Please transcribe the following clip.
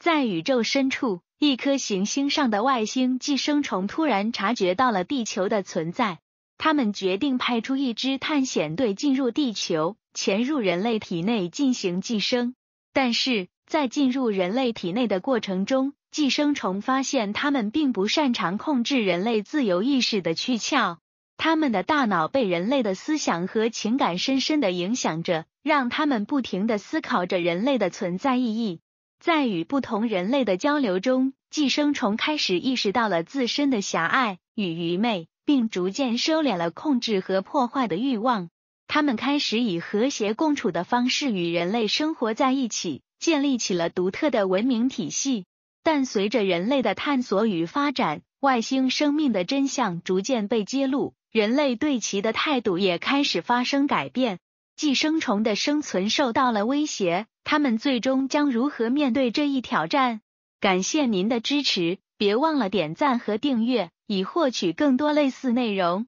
在宇宙深处，一颗行星上的外星寄生虫突然察觉到了地球的存在。他们决定派出一支探险队进入地球，潜入人类体内进行寄生。但是在进入人类体内的过程中，寄生虫发现他们并不擅长控制人类自由意识的躯壳。他们的大脑被人类的思想和情感深深的影响着，让他们不停的思考着人类的存在意义。在与不同人类的交流中，寄生虫开始意识到了自身的狭隘与愚昧，并逐渐收敛了控制和破坏的欲望。他们开始以和谐共处的方式与人类生活在一起，建立起了独特的文明体系。但随着人类的探索与发展，外星生命的真相逐渐被揭露，人类对其的态度也开始发生改变。寄生虫的生存受到了威胁，它们最终将如何面对这一挑战？感谢您的支持，别忘了点赞和订阅，以获取更多类似内容。